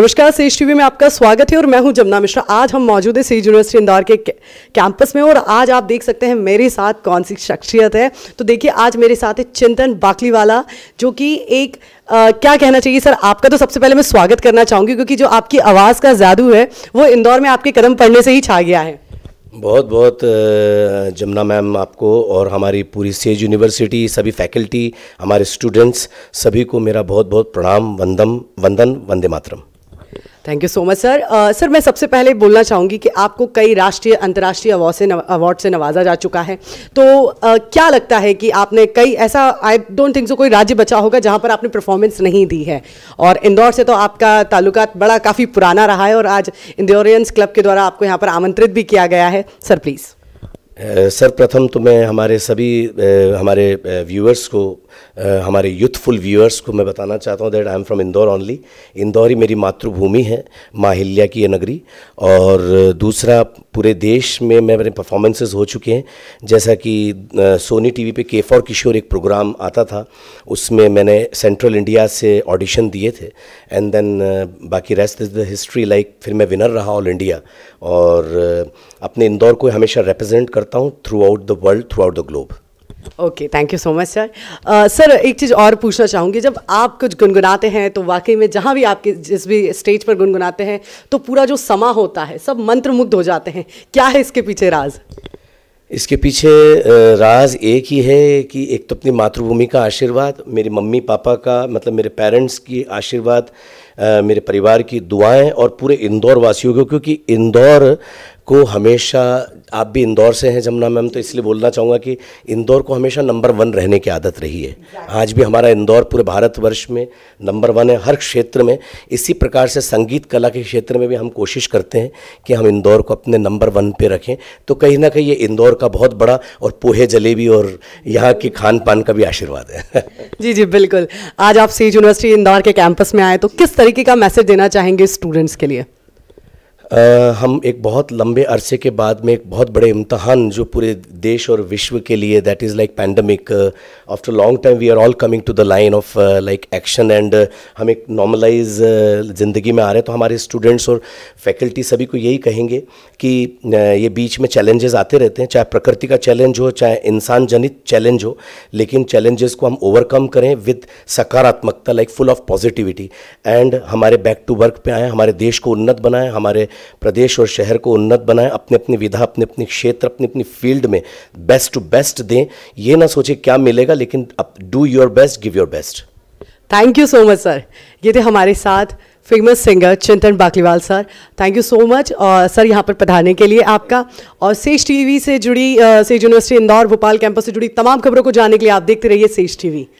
नमस्कार says TV में आपका स्वागत है और मैं हूं जमुना मिश्रा आज हम मौजूद है सेज यूनिवर्सिटी इंदौर के कैंपस में और आज आप देख सकते हैं मेरे साथ कौन सी शख्सियत है तो देखिए आज मेरे साथ है चिंतन बाकलीवाला जो कि एक आ, क्या कहना चाहिए सर आपका तो सबसे पहले मैं स्वागत करना चाहूँगी क्योंकि जो आपकी आवाज़ का जादू है वो इंदौर में आपके कदम पड़ने से ही छा गया है बहुत बहुत जमुना मैम आपको और हमारी पूरी सेज यूनिवर्सिटी सभी फैकल्टी हमारे स्टूडेंट्स सभी को मेरा बहुत बहुत प्रणाम वंदम वंदन वंदे मातरम thank you so much sir sir मैं सबसे पहले बोलना चाहूँगी कि आपको कई राष्ट्रीय अंतर्राष्ट्रीय अवार्ड से अवार्ड से नवाजा जा चुका है तो uh, क्या लगता है कि आपने कई ऐसा आई डोंट थिंक सो कोई राज्य बचा होगा जहाँ पर आपने परफॉर्मेंस नहीं दी है और इंदौर से तो आपका ताल्लुका बड़ा काफ़ी पुराना रहा है और आज इंदौरियंस क्लब के द्वारा आपको यहाँ पर आमंत्रित भी किया गया है सर प्लीज़ सर प्रथम तो मैं हमारे सभी uh, हमारे व्यूअर्स uh, को हमारे यूथफुल व्यूअर्स को मैं बताना चाहता हूँ that I am from Indore only Indore ही मेरी मातृभूमि है माहिल्या की यह नगरी और दूसरा पूरे देश में मैं मेरे परफॉर्मेंसेज हो चुके हैं जैसा कि सोनी टीवी पे के फॉर किशोर एक प्रोग्राम आता था उसमें मैंने सेंट्रल इंडिया से ऑडिशन दिए थे एंड देन बाकी rest is the history like फिर मैं विनर रहा ऑल इंडिया और अपने इंदौर को हमेशा रिप्रेजेंट करता हूँ throughout the world throughout the globe okay thank you so much sir sir एक चीज़ और पूछना चाहूँगी जब आप कुछ गुनगुनाते हैं तो वाकई में जहाँ भी आपके जिस भी स्टेज पर गुनगुनाते हैं तो पूरा जो समा होता है सब मंत्रमुग्ध हो जाते हैं क्या है इसके पीछे राज इसके पीछे राज एक ही है कि एक तो अपनी मातृभूमि का आशीर्वाद मेरे मम्मी पापा का मतलब मेरे पेरेंट्स की आशीर्वाद मेरे परिवार की दुआएं और पूरे इंदौर वासियों को क्योंकि इंदौर को हमेशा आप भी इंदौर से हैं जमुना मैम तो इसलिए बोलना चाहूँगा कि इंदौर को हमेशा नंबर वन रहने की आदत रही है आज भी हमारा इंदौर पूरे भारतवर्ष में नंबर वन है हर क्षेत्र में इसी प्रकार से संगीत कला के क्षेत्र में भी हम कोशिश करते हैं कि हम इंदौर को अपने नंबर वन पे रखें तो कहीं ना कहीं ये इंदौर का बहुत बड़ा और पोहे जलेबी और यहाँ के खान पान का भी आशीर्वाद है जी जी बिल्कुल आज आप सीज यूनिवर्सिटी इंदौर के कैंपस में आए तो किस तरीके का मैसेज देना चाहेंगे स्टूडेंट्स के लिए हम एक बहुत लंबे अरसे के बाद में एक बहुत बड़े इम्तहान जो पूरे देश और विश्व के लिए that is like pandemic after long time we are all coming to the line of like action and हम एक नॉर्मलाइज ज़िंदगी में आ रहे हैं तो हमारे स्टूडेंट्स और फैकल्टी सभी को यही कहेंगे कि ये बीच में चैलेंजेस आते रहते हैं चाहे प्रकृति का चैलेंज हो चाहे इंसान जनित चैलेंज हो लेकिन चैलेंजेस को हम ओवरकम करें विद सकारात्मकता like full of positivity and हमारे बैक टू वर्क पे आएँ हमारे देश को उन्नत बनाएं हमारे प्रदेश और शहर को उन्नत बनाएं अपने अपने विधा अपने अपने क्षेत्र अपने अपने फील्ड में बेस्ट टू बेस्ट दें ये ना सोचे क्या मिलेगा लेकिन do your best give your best thank you so much sir ये थे हमारे साथ famous singer Chintan Bakliwal sir thank you so much और सर यहाँ पर पधारने के लिए आपका और सेज टीवी से जुड़ी सेज यूनिवर्सिटी इंदौर भोपाल कैंपस से जुड़ी तमाम खबरों को जानने के लिए आप देखते रहिए सेज टीवी